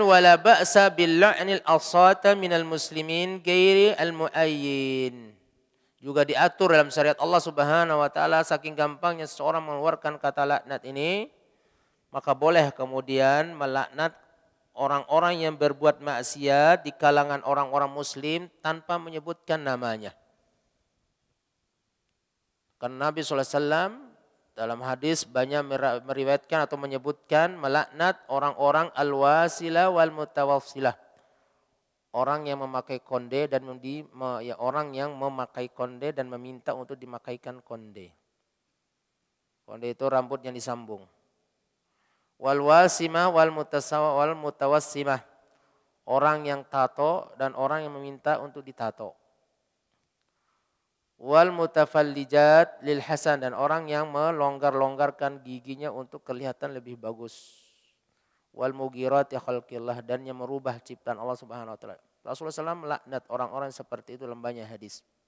ولا بأس باللعن الأصات من المسلمين غير المؤيين juga diatur dalam syariat Allah Subhanahu wa taala saking gampangnya seseorang mengeluarkan kata laknat ini maka boleh kemudian melaknat orang-orang yang berbuat maksiat di kalangan orang-orang muslim tanpa menyebutkan namanya. Karena Nabi SAW dalam hadis banyak meriwayatkan atau menyebutkan melaknat orang-orang al-wasila wal mutawafsilah. Orang yang memakai konde dan di, ya, orang yang memakai konde dan meminta untuk dimakaikan konde. Konde itu rambut yang disambung. Wal wasimah wal wal mutawassimah. Orang yang tato dan orang yang meminta untuk ditato wal mutafallijat lil hasan dan orang yang melonggar-longgarkan giginya untuk kelihatan lebih bagus wal mugirat ya khalqillah dan yang merubah ciptaan Allah Subhanahu wa taala. Rasulullah Sallallahu Alaihi Wasallam melaknat orang-orang seperti itu lembarnya hadis.